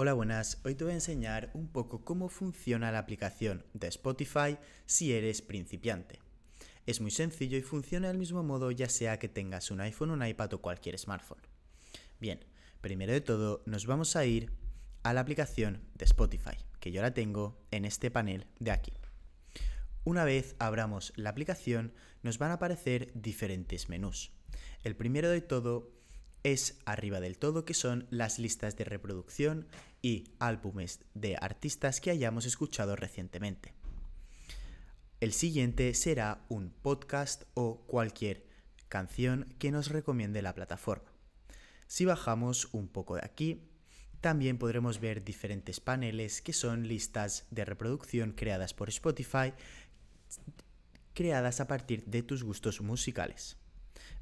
Hola, buenas. Hoy te voy a enseñar un poco cómo funciona la aplicación de Spotify si eres principiante. Es muy sencillo y funciona del mismo modo ya sea que tengas un iPhone, un iPad o cualquier smartphone. Bien, primero de todo nos vamos a ir a la aplicación de Spotify, que yo la tengo en este panel de aquí. Una vez abramos la aplicación nos van a aparecer diferentes menús. El primero de todo es arriba del todo, que son las listas de reproducción y álbumes de artistas que hayamos escuchado recientemente. El siguiente será un podcast o cualquier canción que nos recomiende la plataforma. Si bajamos un poco de aquí, también podremos ver diferentes paneles que son listas de reproducción creadas por Spotify, creadas a partir de tus gustos musicales.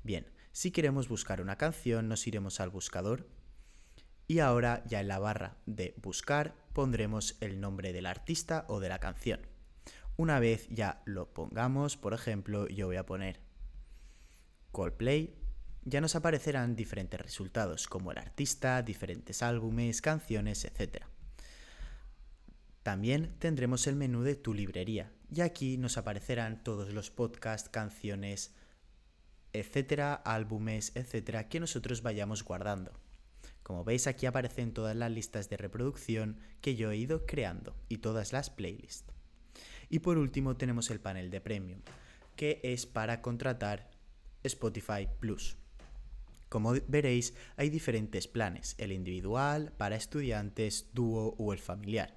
Bien, si queremos buscar una canción, nos iremos al buscador y ahora ya en la barra de buscar pondremos el nombre del artista o de la canción. Una vez ya lo pongamos, por ejemplo, yo voy a poner Coldplay, ya nos aparecerán diferentes resultados como el artista, diferentes álbumes, canciones, etc. También tendremos el menú de tu librería y aquí nos aparecerán todos los podcasts, canciones, etcétera, álbumes, etcétera, que nosotros vayamos guardando. Como veis aquí aparecen todas las listas de reproducción que yo he ido creando y todas las playlists. Y por último tenemos el panel de premium, que es para contratar Spotify Plus. Como veréis, hay diferentes planes, el individual, para estudiantes, dúo o el familiar.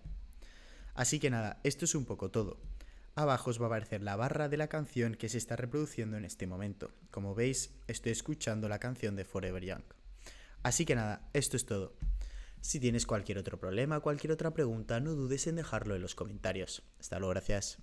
Así que nada, esto es un poco todo. Abajo os va a aparecer la barra de la canción que se está reproduciendo en este momento. Como veis, estoy escuchando la canción de Forever Young. Así que nada, esto es todo. Si tienes cualquier otro problema, cualquier otra pregunta, no dudes en dejarlo en los comentarios. Hasta luego, gracias.